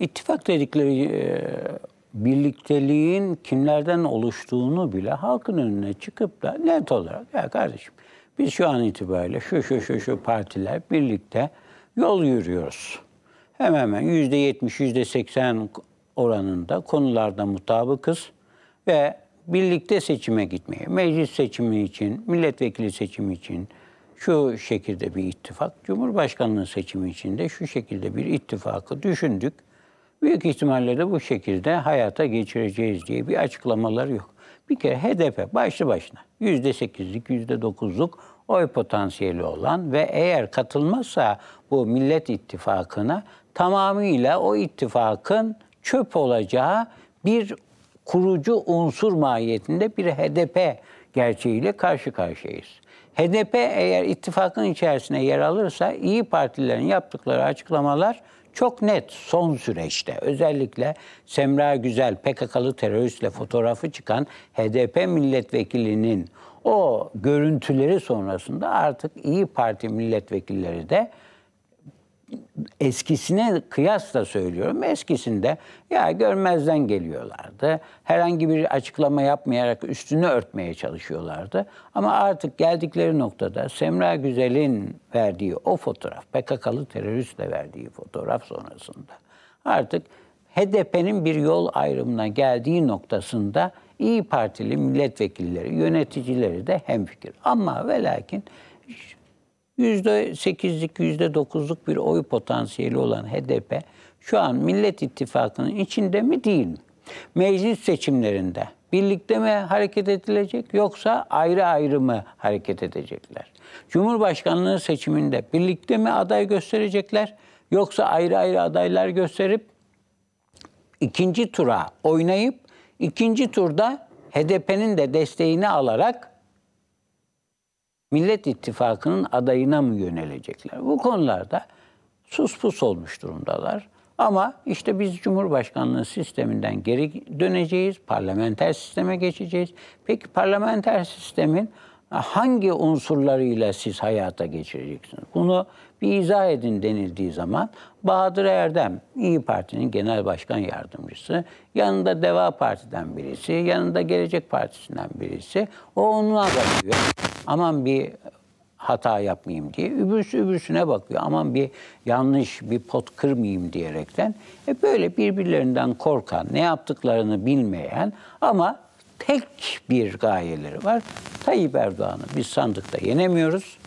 İttifak dedikleri e, birlikteliğin kimlerden oluştuğunu bile halkın önüne çıkıp da net olarak ya kardeşim biz şu an itibariyle şu şu şu şu partiler birlikte yol yürüyoruz. Hemen hemen yüzde yetmiş, yüzde seksen oranında konularda mutabıkız ve birlikte seçime gitmeye meclis seçimi için, milletvekili seçimi için şu şekilde bir ittifak, Cumhurbaşkanlığı seçimi için de şu şekilde bir ittifakı düşündük Büyük ihtimalle de bu şekilde hayata geçireceğiz diye bir açıklamaları yok. Bir kere HDP başlı başına %8'lik, %9'luk oy potansiyeli olan ve eğer katılmazsa bu Millet İttifakı'na tamamıyla o ittifakın çöp olacağı bir kurucu unsur mahiyetinde bir HDP gerçeğiyle karşı karşıyayız. HDP eğer ittifakın içerisine yer alırsa iyi partilerin yaptıkları açıklamalar çok net son süreçte özellikle Semra Güzel PKK'lı teröristle fotoğrafı çıkan HDP milletvekilinin o görüntüleri sonrasında artık İyi Parti milletvekilleri de eskisine kıyasla söylüyorum. Eskisinde ya görmezden geliyorlardı. Herhangi bir açıklama yapmayarak üstünü örtmeye çalışıyorlardı. Ama artık geldikleri noktada Semra Güzel'in verdiği o fotoğraf, PKK'lı teröristle verdiği fotoğraf sonrasında artık HDP'nin bir yol ayrımına geldiği noktasında İyi Partili milletvekilleri, yöneticileri de hemfikir. Ama ve lakin %8'lik, %9'luk bir oy potansiyeli olan HDP şu an Millet İttifakı'nın içinde mi değil mi? Meclis seçimlerinde birlikte mi hareket edilecek yoksa ayrı ayrı mı hareket edecekler? Cumhurbaşkanlığı seçiminde birlikte mi aday gösterecekler yoksa ayrı ayrı adaylar gösterip ikinci tura oynayıp ikinci turda HDP'nin de desteğini alarak Millet İttifakı'nın adayına mı yönelecekler? Bu konularda sus pus olmuş durumdalar. Ama işte biz Cumhurbaşkanlığı sisteminden geri döneceğiz, parlamenter sisteme geçeceğiz. Peki parlamenter sistemin hangi unsurlarıyla siz hayata geçireceksiniz? Bunu bir izah edin denildiği zaman Bahadır Erdem, İyi Parti'nin genel başkan yardımcısı, yanında Deva Parti'den birisi, yanında Gelecek Partisi'nden birisi, o onu adayıyor. Aman bir hata yapmayayım diye. Öbürsü öbürsüne bakıyor. Aman bir yanlış bir pot kırmayayım diyerekten. E böyle birbirlerinden korkan, ne yaptıklarını bilmeyen ama tek bir gayeleri var. Tayyip Erdoğan'ı biz sandıkta yenemiyoruz.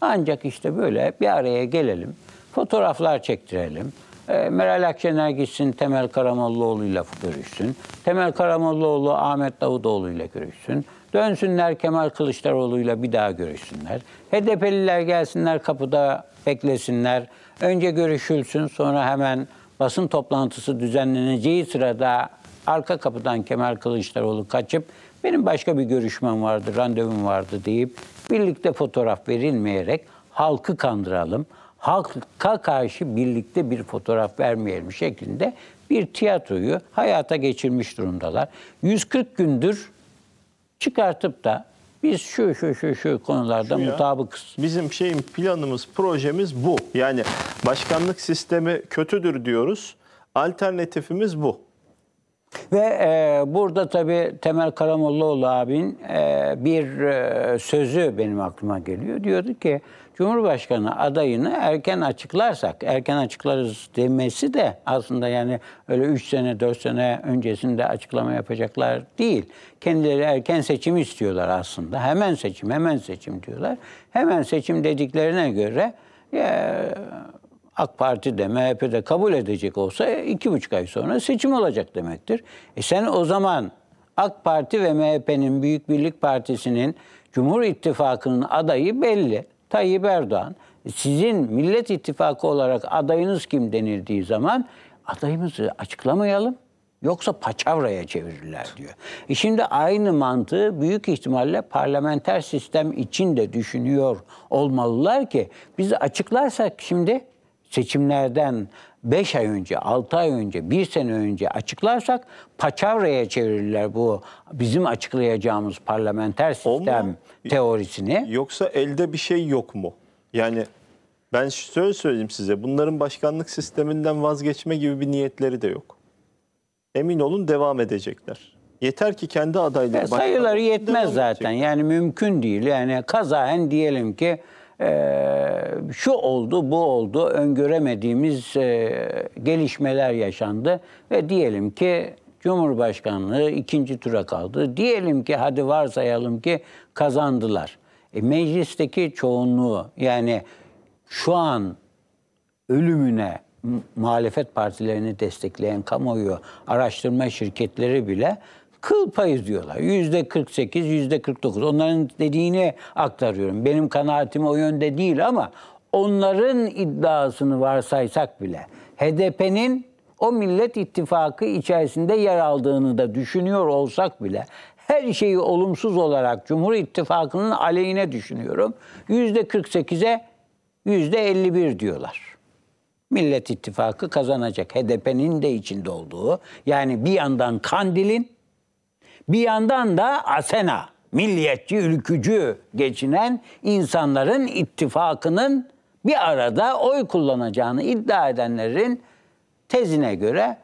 Ancak işte böyle bir araya gelelim, fotoğraflar çektirelim. E, Meral Akşener gitsin Temel Karamollaoğlu ile görüşsün. Temel Karamollaoğlu Ahmet Davutoğlu ile görüşsün. Dönsünler Kemal Kılıçdaroğlu'yla bir daha görüşsünler. HDP'liler gelsinler kapıda beklesinler. Önce görüşülsün sonra hemen basın toplantısı düzenleneceği sırada arka kapıdan Kemal Kılıçdaroğlu kaçıp benim başka bir görüşmem vardı, randevum vardı deyip birlikte fotoğraf verilmeyerek halkı kandıralım. Halka karşı birlikte bir fotoğraf vermeyelim şeklinde bir tiyatroyu hayata geçirmiş durumdalar. 140 gündür çıkartıp da biz şu şu şu şu konularda şu mutabıkız. Bizim şeyim planımız, projemiz bu. Yani başkanlık sistemi kötüdür diyoruz. Alternatifimiz bu. Ve e, burada tabii Temel Karamollaoğlu abin e, bir e, sözü benim aklıma geliyor. Diyordu ki Cumhurbaşkanı adayını erken açıklarsak, erken açıklarız demesi de aslında yani öyle 3 sene 4 sene öncesinde açıklama yapacaklar değil. Kendileri erken seçim istiyorlar aslında. Hemen seçim, hemen seçim diyorlar. Hemen seçim dediklerine göre ya, AK Parti de MHP de kabul edecek olsa iki buçuk ay sonra seçim olacak demektir. E sen o zaman AK Parti ve MHP'nin Büyük Birlik Partisi'nin Cumhur İttifakı'nın adayı belli. Tayyip Erdoğan sizin Millet İttifakı olarak adayınız kim denildiği zaman adayımızı açıklamayalım. Yoksa paçavraya çevirirler diyor. E şimdi aynı mantığı büyük ihtimalle parlamenter sistem için de düşünüyor olmalılar ki biz açıklarsak şimdi seçimlerden 5 ay önce, 6 ay önce, 1 sene önce açıklarsak paçavraya çevirirler bu bizim açıklayacağımız parlamenter sistem teorisini. Yoksa elde bir şey yok mu? Yani ben şöyle söyleyeyim size bunların başkanlık sisteminden vazgeçme gibi bir niyetleri de yok. Emin olun devam edecekler. Yeter ki kendi adayları... E, sayıları yetmez zaten. Yani mümkün değil. Yani kazayen diyelim ki ee, şu oldu, bu oldu, öngöremediğimiz e, gelişmeler yaşandı ve diyelim ki Cumhurbaşkanlığı ikinci tura kaldı. Diyelim ki hadi varsayalım ki kazandılar. E, meclisteki çoğunluğu yani şu an ölümüne muhalefet partilerini destekleyen kamuoyu araştırma şirketleri bile kıl payı diyorlar. Yüzde 48, yüzde 49. Onların dediğini aktarıyorum. Benim kanaatim o yönde değil ama onların iddiasını varsaysak bile HDP'nin o Millet İttifakı içerisinde yer aldığını da düşünüyor olsak bile her şeyi olumsuz olarak Cumhur İttifakı'nın aleyhine düşünüyorum. Yüzde 48'e yüzde 51 diyorlar. Millet İttifakı kazanacak. HDP'nin de içinde olduğu yani bir yandan Kandil'in bir yandan da Asena, milliyetçi, ülkücü geçinen insanların ittifakının bir arada oy kullanacağını iddia edenlerin tezine göre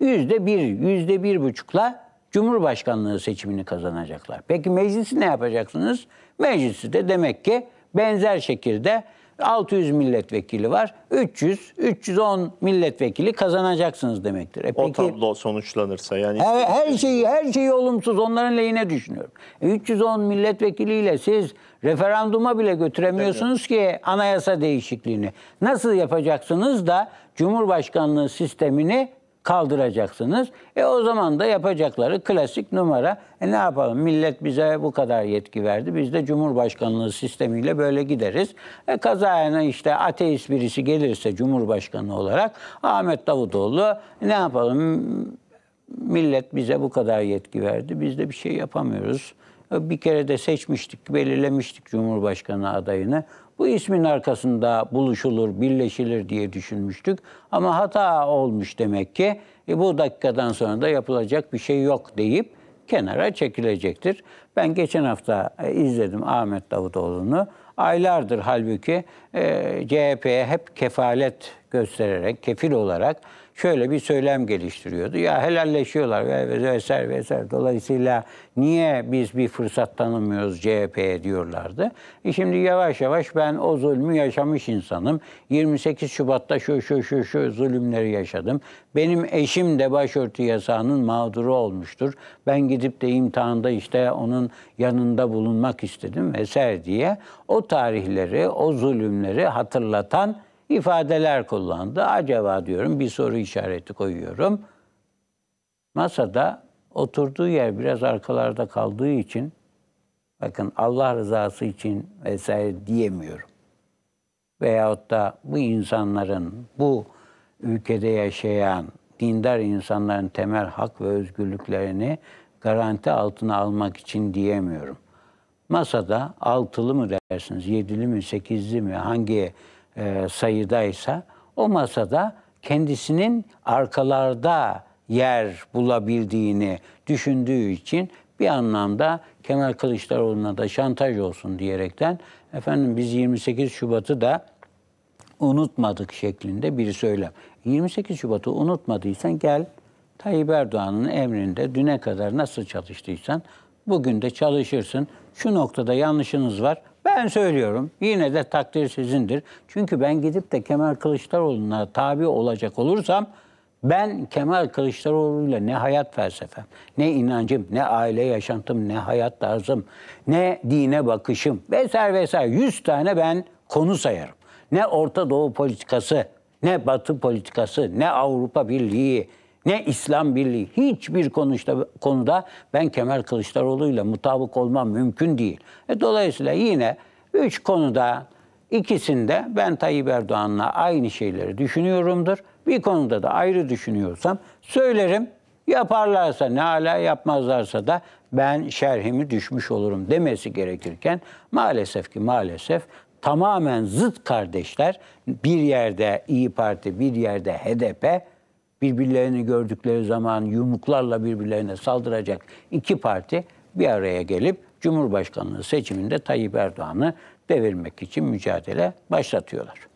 yüzde bir, yüzde bir buçukla Cumhurbaşkanlığı seçimini kazanacaklar. Peki meclisi ne yapacaksınız? Meclisi de demek ki benzer şekilde 600 milletvekili var. 300, 310 milletvekili kazanacaksınız demektir. E peki, o tablo sonuçlanırsa yani her, her şey şeyi her şeyi olumsuz onların lehine düşünüyorum. E 310 milletvekiliyle siz referanduma bile götüremiyorsunuz ki anayasa değişikliğini. Nasıl yapacaksınız da Cumhurbaşkanlığı sistemini kaldıracaksınız. E o zaman da yapacakları klasik numara. E ne yapalım? Millet bize bu kadar yetki verdi. Biz de Cumhurbaşkanlığı sistemiyle böyle gideriz. E kazayana işte ateist birisi gelirse Cumhurbaşkanı olarak Ahmet Davutoğlu ne yapalım? Millet bize bu kadar yetki verdi. Biz de bir şey yapamıyoruz bir kere de seçmiştik, belirlemiştik Cumhurbaşkanı adayını. Bu ismin arkasında buluşulur, birleşilir diye düşünmüştük. Ama hata olmuş demek ki. E, bu dakikadan sonra da yapılacak bir şey yok deyip kenara çekilecektir. Ben geçen hafta e, izledim Ahmet Davutoğlu'nu. Aylardır halbuki e, CHP'ye hep kefalet göstererek, kefil olarak şöyle bir söylem geliştiriyordu. Ya helalleşiyorlar ve vesaire vesaire. Dolayısıyla niye biz bir fırsat tanımıyoruz CHP'ye diyorlardı. E şimdi yavaş yavaş ben o zulmü yaşamış insanım. 28 Şubat'ta şu şu şu şu zulümleri yaşadım. Benim eşim de başörtü yasağının mağduru olmuştur. Ben gidip de imtihanda işte onun yanında bulunmak istedim vesaire diye o tarihleri, o zulümleri hatırlatan ifadeler kullandı. Acaba diyorum bir soru işareti koyuyorum. Masada oturduğu yer biraz arkalarda kaldığı için bakın Allah rızası için vesaire diyemiyorum. Veyahut da bu insanların, bu ülkede yaşayan dindar insanların temel hak ve özgürlüklerini garanti altına almak için diyemiyorum. Masada altılı mı dersiniz, yedili mi, sekizli mi, hangi e, sayıdaysa o masada kendisinin arkalarda yer bulabildiğini düşündüğü için bir anlamda Kemal Kılıçdaroğlu'na da şantaj olsun diyerekten efendim biz 28 Şubat'ı da unutmadık şeklinde bir söylem. 28 Şubat'ı unutmadıysan gel Tayyip Erdoğan'ın emrinde düne kadar nasıl çalıştıysan bugün de çalışırsın. Şu noktada yanlışınız var ben söylüyorum. Yine de takdir sizindir. Çünkü ben gidip de Kemal Kılıçdaroğlu'na tabi olacak olursam ben Kemal Kılıçdaroğlu'yla ne hayat felsefem, ne inancım, ne aile yaşantım, ne hayat tarzım, ne dine bakışım vesaire vesaire. Yüz tane ben konu sayarım. Ne Orta Doğu politikası, ne Batı politikası, ne Avrupa Birliği, ne İslam Birliği hiçbir konuşta, konuda ben Kemal Kılıçdaroğlu ile mutabık olmam mümkün değil. E, dolayısıyla yine üç konuda ikisinde ben Tayyip Erdoğan'la aynı şeyleri düşünüyorumdur. Bir konuda da ayrı düşünüyorsam söylerim. Yaparlarsa ne hala yapmazlarsa da ben şerhimi düşmüş olurum demesi gerekirken maalesef ki maalesef tamamen zıt kardeşler bir yerde İyi Parti bir yerde HDP birbirlerini gördükleri zaman yumruklarla birbirlerine saldıracak iki parti bir araya gelip Cumhurbaşkanlığı seçiminde Tayyip Erdoğan'ı devirmek için mücadele başlatıyorlar.